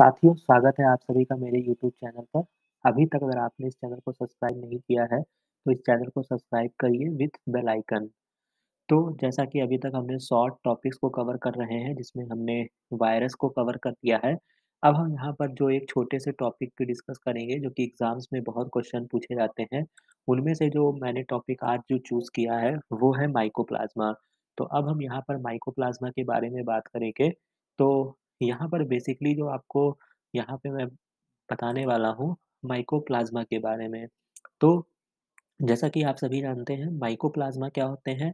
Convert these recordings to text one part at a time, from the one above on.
साथियों स्वागत है आप सभी का मेरे YouTube चैनल पर अभी तक अगर आपने इस चैनल को सब्सक्राइब नहीं किया है तो इस चैनल को सब्सक्राइब करिए विथ बेल आइकन तो जैसा कि अभी तक हमने शॉर्ट टॉपिक्स को कवर कर रहे हैं जिसमें हमने वायरस को कवर कर दिया है अब हम यहाँ पर जो एक छोटे से टॉपिक पे डिस्कस करेंगे जो कि एग्ज़ाम्स में बहुत क्वेश्चन पूछे जाते हैं उनमें से जो मैंने टॉपिक आज जो चूज़ किया है वो है माइकोप्लाज्मा तो अब हम यहाँ पर माइकोप्लाज्मा के बारे में बात करेंगे तो यहाँ पर बेसिकली जो आपको यहाँ पे मैं बताने वाला हूँ माइकोप्लाज्मा के बारे में तो जैसा कि आप सभी जानते हैं माइकोप्लाज्मा क्या होते हैं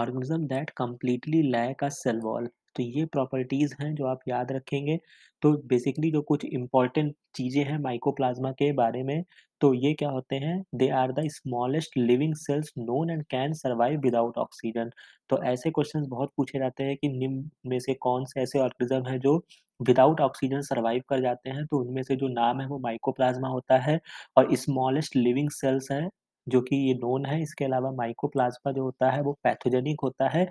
organism that completely lack a cell wall तो ये प्रॉपर्टीज़ हैं जो आप याद रखेंगे तो बेसिकली जो कुछ इम्पॉर्टेंट चीज़ें हैं माइकोप्लाज्मा के बारे में तो ये क्या होते हैं they are the smallest living cells known and can survive without oxygen तो ऐसे क्वेश्चन बहुत पूछे जाते हैं कि निम्न में से कौन से ऐसे ऑर्गेनिज्म हैं जो विदाउट ऑक्सीजन सर्वाइव कर जाते हैं तो उनमें से जो नाम है वो माइकोप्लाज्मा होता है और स्मॉलेस्ट लिविंग सेल्स है जो कि ये नोन है इसके अलावा माइकोप्लाज्मा जो होता है वो पैथोजेनिक होता है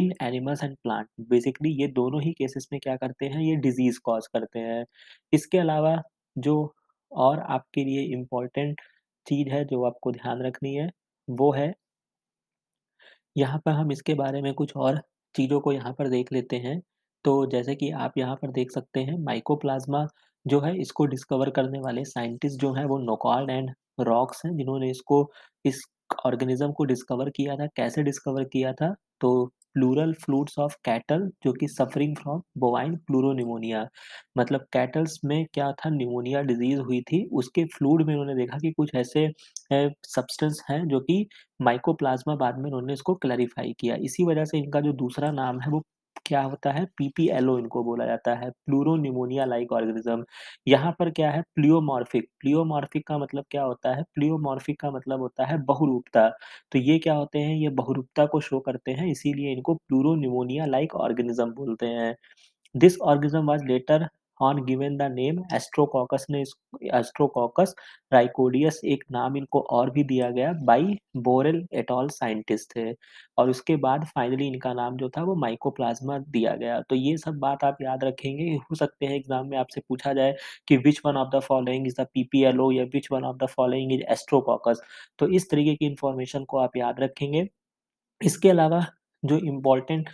in animals and plant basically ये दोनों ही केसेस में क्या करते हैं ये डिजीज कॉज करते हैं इसके अलावा जो और आपके लिए इम्पोर्टेंट चीज है जो आपको ध्यान रखनी है वो है यहाँ पर हम इसके बारे में कुछ और चीज़ों को यहाँ पर देख लेते हैं तो जैसे कि आप यहाँ पर देख सकते हैं माइकोप्लाज्मा जो है इसको डिस्कवर करने वाले साइंटिस्ट जो हैं वो नोकॉल एंड रॉक्स हैं जिन्होंने इसको इस ऑर्गेनिज्म को डिस्कवर किया था कैसे डिस्कवर किया था तो प्लूरल फ्लूड्स ऑफ कैटल जो कि सफरिंग फ्रॉम बोवाइन प्लूरोनिमोनिया मतलब कैटल्स में क्या था निमोनिया डिजीज हुई थी उसके फ्लूड में उन्होंने देखा कि कुछ ऐसे सब्सटेंस हैं जो कि माइकोप्लाज्मा बाद में उन्होंने इसको क्लैरिफाई किया इसी वजह से इनका जो दूसरा नाम है वो क्या होता है पीपीएलओ इनको बोला जाता है निमोनिया लाइक ऑर्गेनिज्म यहाँ पर क्या है प्लियोमॉर्फिक प्लियोमॉर्फिक का मतलब क्या होता है प्लियोमॉर्फिक का मतलब होता है बहुरूपता तो ये क्या होते हैं ये बहुरूपता को शो करते हैं इसीलिए इनको निमोनिया लाइक ऑर्गेनिज्म बोलते हैं this organism was later on given the name Asterococcus ने एस्ट्रोकॉकस राइकोडियस एक नाम इनको और भी दिया गया बाई बोरेल एटॉल साइंटिस्ट थे और उसके बाद फाइनली इनका नाम जो था वो माइकोप्लाज्मा दिया गया तो ये सब बात आप याद रखेंगे हो सकते हैं एग्जाम में आपसे पूछा जाए कि which one of the following is the PPLO या which one of the following is Asterococcus तो इस तरीके की इंफॉर्मेशन को आप याद रखेंगे इसके अलावा जो इम्पोर्टेंट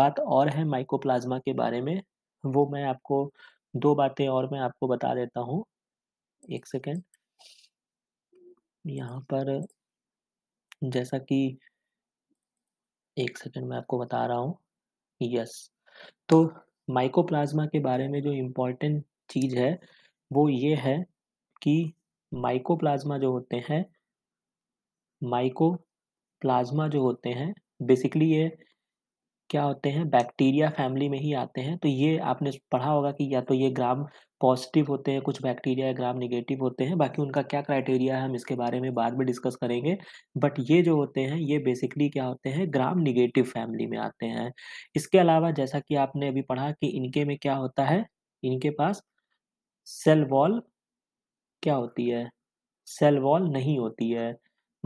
बात और है माइकोप्लाज्मा के बारे में वो मैं आपको दो बातें और मैं आपको बता देता हूँ एक सेकेंड यहाँ पर जैसा कि एक सेकेंड मैं आपको बता रहा हूँ यस तो माइकोप्लाज्मा के बारे में जो इम्पोर्टेंट चीज़ है वो ये है कि माइकोप्लाज्मा जो होते हैं माइको प्लाज्मा जो होते हैं बेसिकली ये क्या होते हैं बैक्टीरिया फैमिली में ही आते हैं तो ये आपने पढ़ा होगा कि या तो ये ग्राम पॉजिटिव होते हैं कुछ बैक्टीरिया ग्राम निगेटिव होते हैं बाकी उनका क्या क्राइटेरिया है हम इसके बारे में बाद में डिस्कस करेंगे बट ये जो होते हैं ये बेसिकली क्या होते हैं ग्राम निगेटिव फैमिली में आते हैं इसके अलावा जैसा कि आपने अभी पढ़ा कि इनके में क्या होता है इनके पास सेल वॉल क्या होती है सेल वॉल नहीं होती है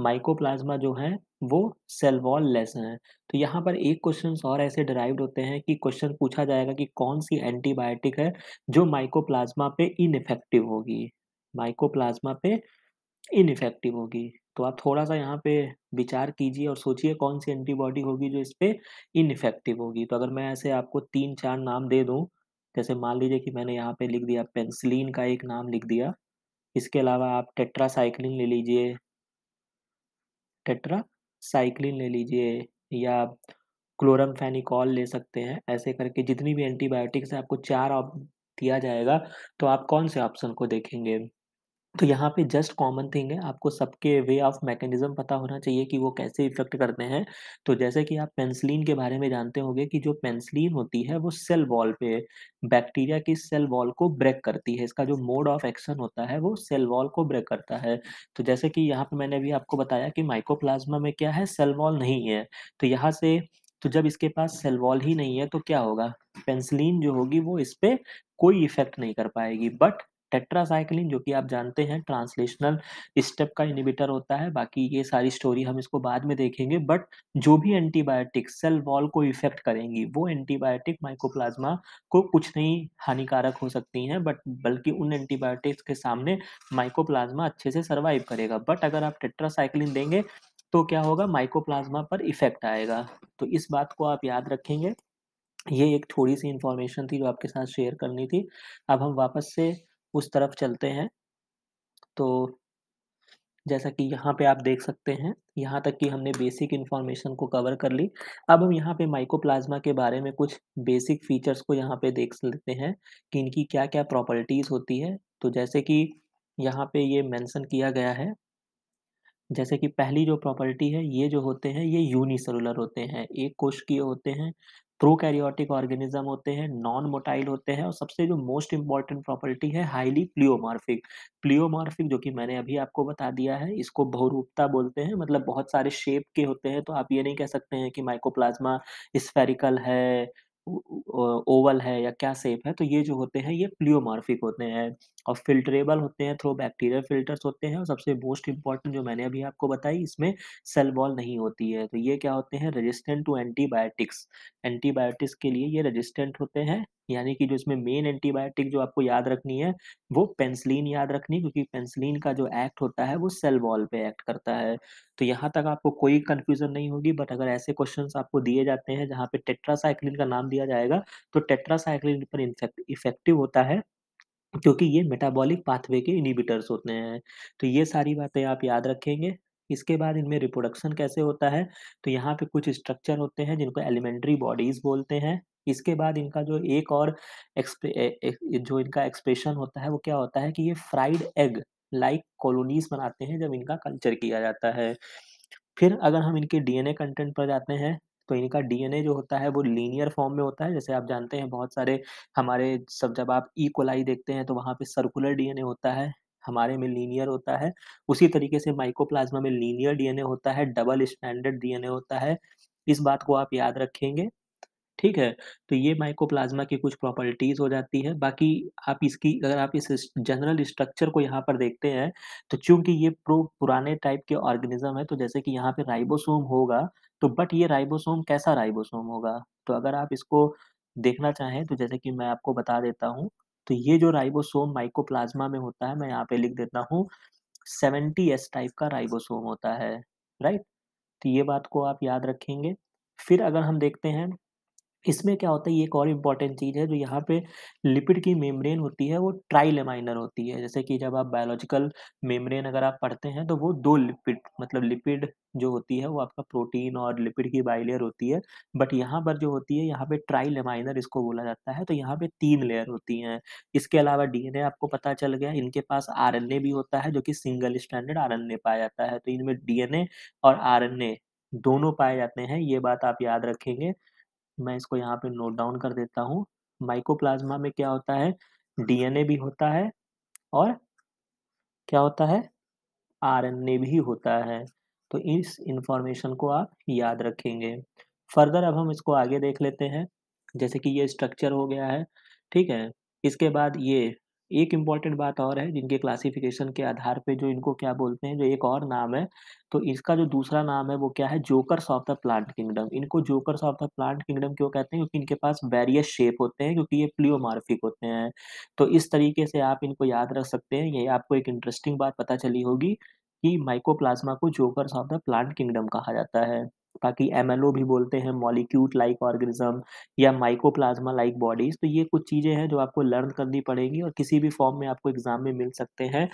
माइकोप्लाज्मा जो है वो सेल वॉल लेस है तो यहाँ पर एक क्वेश्चन और ऐसे डिराइव्ड होते हैं कि क्वेश्चन पूछा जाएगा कि कौन सी एंटीबायोटिक है जो माइकोप्लाज्मा पे इनफेक्टिव होगी माइकोप्लाज्मा पे इनफेक्टिव होगी तो आप थोड़ा सा यहाँ पे विचार कीजिए और सोचिए कौन सी एंटीबॉडी होगी जो इस पर इनफेक्टिव होगी तो अगर मैं ऐसे आपको तीन चार नाम दे दूँ जैसे मान लीजिए कि मैंने यहाँ पे लिख दिया पेंसिलीन का एक नाम लिख दिया इसके अलावा आप टेट्रासाइक्लिन ले लीजिए टेट्रा साइक्लिन ले लीजिए या क्लोरम फैनिकॉल ले सकते हैं ऐसे करके जितनी भी एंटीबायोटिक्स है आपको चार ऑप दिया जाएगा तो आप कौन से ऑप्शन को देखेंगे तो यहाँ पे जस्ट कॉमन थिंग है आपको सबके वे ऑफ मैकेनिज्म पता होना चाहिए कि वो कैसे इफेक्ट करते हैं तो जैसे कि आप पेंसिलिन के बारे में जानते होंगे कि जो पेंसिलिन होती है वो सेल वॉल पे बैक्टीरिया की सेल वॉल को ब्रेक करती है इसका जो मोड ऑफ एक्शन होता है वो सेल वॉल को ब्रेक करता है तो जैसे कि यहाँ पे मैंने अभी आपको बताया कि माइकोप्लाज्मा में क्या है सेल वॉल नहीं है तो यहाँ से तो जब इसके पास सेल वॉल ही नहीं है तो क्या होगा पेंसिलिन जो होगी वो इस पर कोई इफेक्ट नहीं कर पाएगी बट टेट्रासाइक्लिन जो कि आप जानते हैं ट्रांसलेशनल स्टेप का इनिबिटर होता है बाकी ये सारी स्टोरी हम इसको बाद में देखेंगे बट जो भी एंटीबायोटिक सेल वॉल को इफेक्ट करेंगी वो एंटीबायोटिक माइकोप्लाज्मा को कुछ नहीं हानिकारक हो सकती हैं बट बल्कि उन एंटीबायोटिक्स के सामने माइकोप्लाज्मा अच्छे से सर्वाइव करेगा बट अगर आप टेट्रासाइक्लिन देंगे तो क्या होगा माइकोप्लाज्मा पर इफेक्ट आएगा तो इस बात को आप याद रखेंगे ये एक थोड़ी सी इन्फॉर्मेशन थी जो आपके साथ शेयर करनी थी अब हम वापस से उस तरफ चलते हैं तो जैसा कि यहाँ पे आप देख सकते हैं यहाँ तक कि हमने बेसिक इन्फॉर्मेशन को कवर कर ली अब हम यहाँ पे माइकोप्लाज्मा के बारे में कुछ बेसिक फीचर्स को यहाँ पे देख लेते हैं कि इनकी क्या क्या प्रॉपर्टीज़ होती है तो जैसे कि यहाँ पे ये मेंशन किया गया है जैसे कि पहली जो प्रॉपर्टी है ये जो होते हैं ये यूनिसेलुलर होते हैं एक कोश होते हैं प्रोकैरियोटिक ऑर्गेनिज्म होते हैं नॉन मोटाइल होते हैं और सबसे जो मोस्ट इंपॉर्टेंट प्रॉपर्टी है हाईली प्लियोमार्फिक प्लियोमार्फिक जो कि मैंने अभी आपको बता दिया है इसको बहुरूपता बोलते हैं मतलब बहुत सारे शेप के होते हैं तो आप ये नहीं कह सकते हैं कि माइकोप्लाज्मा स्फेरिकल है ओवल है या क्या सेप है, तो ये जो होते हैं ये प्लियोमार्फिक होते हैं और फिल्टरेबल होते हैं थ्रू बैक्टीरियल फिल्टर्स होते हैं और सबसे मोस्ट इंपॉर्टेंट जो मैंने अभी आपको बताई इसमें सेल वॉल नहीं होती है। तो ये क्या होते हैं रेज़िस्टेंट टू एंटीबायोटिक्स, एंटीबायोटिक्स के लिए ये रेज़िस्टेंट होते हैं। यानी कि जो इसमें मेन एंटीबायोटिक जो आपको याद रखनी है वो पेंसिलिन याद रखनी है क्योंकि पेंसिलिन का जो एक्ट होता है वो सेल वॉल पे एक्ट करता है तो यहाँ तक आपको कोई कंफ्यूजन नहीं होगी बट अगर ऐसे क्वेश्चन आपको दिए जाते हैं जहाँ पे टेट्रासाइक्लिन का नाम दिया जाएगा तो टेट्रासाइक्लिन पर इफेक्टिव होता है क्योंकि ये मेटाबॉलिक पाथवे के इनिबिटर्स होते हैं तो ये सारी बातें आप याद रखेंगे इसके बाद इनमें रिप्रोडक्शन कैसे होता है तो यहाँ पे कुछ स्ट्रक्चर होते हैं जिनको एलिमेंट्री बॉडीज बोलते हैं इसके बाद इनका जो एक और जो इनका एक्सप्रेशन होता है वो क्या होता है कि ये फ्राइड एग लाइक कॉलोनीज बनाते हैं जब इनका कल्चर किया जाता है फिर अगर हम इनके डीएनए कंटेंट पर जाते हैं तो इनका डीएनए जो होता है वो लीनियर फॉर्म में होता है जैसे आप जानते हैं बहुत सारे हमारे सब जब आप ई e कोलाई देखते हैं तो वहाँ पे सर्कुलर डीएनए होता है हमारे में लीनियर होता है उसी तरीके से माइकोप्लाज्मा में लीनियर डीएनए होता है डबल स्टैंडर्ड डीएनए होता है इस बात को आप याद रखेंगे ठीक है तो ये माइकोप्लाज्मा की कुछ प्रॉपर्टीज हो जाती है बाकी आप इसकी अगर आप इस जनरल स्ट्रक्चर को यहाँ पर देखते हैं तो चूंकि ये प्रो पुराने टाइप के ऑर्गेनिज्म है तो जैसे कि यहाँ पे राइबोसोम होगा तो बट ये राइबोसोम कैसा राइबोसोम होगा तो अगर आप इसको देखना चाहें तो जैसे कि मैं आपको बता देता हूँ तो ये जो राइबोसोम माइकोप्लाज्मा में होता है मैं यहाँ पे लिख देता हूँ सेवेंटी एस टाइप का राइबोसोम होता है राइट तो ये बात को आप याद रखेंगे फिर अगर हम देखते हैं इसमें क्या होता है ये एक और इम्पॉर्टेंट चीज़ है जो यहाँ पे लिपिड की मेम्ब्रेन होती है वो ट्राइलेमाइनर होती है जैसे कि जब आप बायोलॉजिकल मेम्ब्रेन अगर आप पढ़ते हैं तो वो दो लिपिड मतलब लिपिड जो होती है वो आपका प्रोटीन और लिपिड की बाइलेयर होती है बट यहाँ पर जो होती है यहाँ पे ट्राइलेमाइनर इसको बोला जाता है तो यहाँ पे तीन लेयर होती हैं इसके अलावा डीएनए आपको पता चल गया इनके पास आरएनए भी होता है जो कि सिंगल स्टैंडर्ड आरएनए पाया जाता है तो इनमें डीएनए और आरएनए दोनों पाए जाते हैं ये बात आप याद रखेंगे मैं इसको यहाँ पे नोट डाउन कर देता हूँ माइकोप्लाज्मा में क्या होता है डीएनए भी होता है और क्या होता है आरएनए भी होता है तो इस इंफॉर्मेशन को आप याद रखेंगे फर्दर अब हम इसको आगे देख लेते हैं जैसे कि ये स्ट्रक्चर हो गया है ठीक है इसके बाद ये एक इम्पॉर्टेंट बात और है जिनके क्लासिफिकेशन के आधार पे जो इनको क्या बोलते हैं जो एक और नाम है तो इसका जो दूसरा नाम है वो क्या है jokers of the plant kingdom इनको jokers of the plant kingdom क्यों कहते हैं क्योंकि इनके पास वेरियस शेप होते हैं क्योंकि ये प्लियोमार्फिक होते हैं तो इस तरीके से आप इनको याद रख सकते हैं ये आपको एक इंटरेस्टिंग बात पता चली होगी कि माइकोप्लाज्मा को jokers of the plant kingdom कहा जाता है बाकी एम भी बोलते हैं मॉलिक्यूट लाइक ऑर्गेनिज्म या माइकोप्लाज्मा लाइक बॉडीज तो ये कुछ चीज़ें हैं जो आपको लर्न करनी पड़ेंगी और किसी भी फॉर्म में आपको एग्जाम में मिल सकते हैं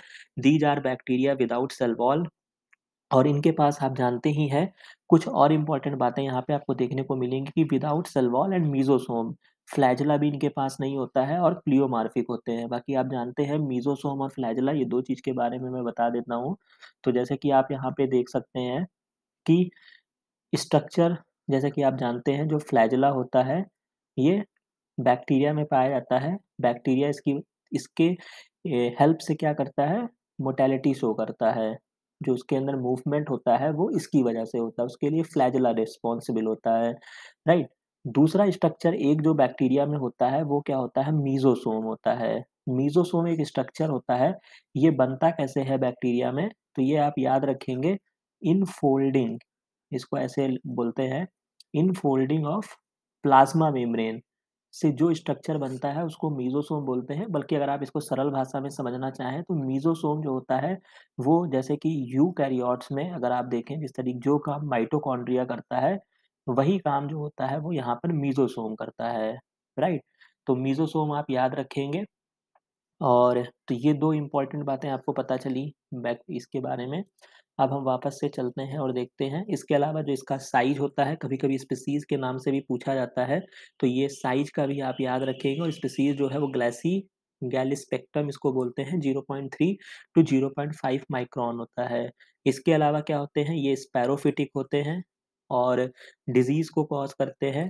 these are bacteria without cell wall और इनके पास आप जानते ही हैं कुछ और इम्पॉर्टेंट बातें यहाँ पे आपको देखने को मिलेंगी कि without cell wall and mesosome flagella भी इनके पास नहीं होता है और प्लियोमार्फिक होते हैं बाकी आप जानते हैं मीजोसोम और फ्लैजला ये दो चीज़ के बारे में मैं बता देता हूँ तो जैसे कि आप यहाँ पे देख सकते हैं कि स्ट्रक्चर जैसा कि आप जानते हैं जो फ्लैजला होता है ये बैक्टीरिया में पाया जाता है बैक्टीरिया इसकी इसके हेल्प से क्या करता है मोटेलिटी शो करता है जो उसके अंदर मूवमेंट होता है वो इसकी वजह से होता है उसके लिए फ्लैजला रिस्पॉन्सिबल होता है राइट दूसरा स्ट्रक्चर एक जो बैक्टीरिया में होता है वो क्या होता है मीजोसोम होता है मीजोसोम एक स्ट्रक्चर होता है ये बनता कैसे है बैक्टीरिया में तो ये आप याद रखेंगे इन फोल्डिंग इसको ऐसे बोलते हैं infolding of plasma membrane से जो स्ट्रक्चर बनता है उसको मीजोसोम बोलते हैं बल्कि अगर आप इसको सरल भाषा में समझना चाहें तो मीजोसोम जो होता है वो जैसे कि यू कैरियोट्स में अगर आप देखें जिस तरीके जो काम माइटोकॉन्ड्रिया करता है वही काम जो होता है वो यहाँ पर मीजोसोम करता है राइट तो मीजोसोम आप याद रखेंगे और तो ये दो इम्पॉर्टेंट बातें आपको पता चली बैक इसके बारे में अब हम वापस से चलते हैं और देखते हैं इसके अलावा जो इसका साइज होता है कभी कभी स्पेसीज के नाम से भी पूछा जाता है तो ये साइज का भी आप याद रखेंगे और स्पेसीज जो है वो ग्लैसी गैल स्पेक्ट्रम इसको बोलते हैं 0.3 टू 0.5 माइक्रोन होता है इसके अलावा क्या होते हैं ये स्पैरोफिटिक होते हैं और डिजीज़ को कॉज करते हैं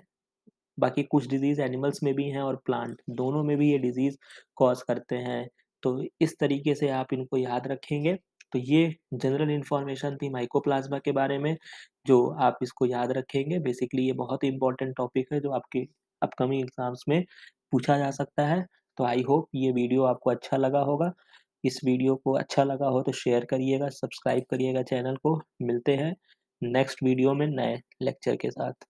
बाकी कुछ डिजीज़ एनिमल्स में भी हैं और प्लांट दोनों में भी ये डिजीज़ कॉज करते हैं तो इस तरीके से आप इनको याद रखेंगे तो ये जनरल इन्फॉर्मेशन थी माइकोप्लाज्मा के बारे में जो आप इसको याद रखेंगे बेसिकली ये बहुत ही इंपॉर्टेंट टॉपिक है जो आपके अपकमिंग एग्जाम्स में पूछा जा सकता है तो आई होप ये वीडियो आपको अच्छा लगा होगा इस वीडियो को अच्छा लगा हो तो शेयर करिएगा सब्सक्राइब करिएगा चैनल को मिलते हैं नेक्स्ट वीडियो में नए लेक्चर के साथ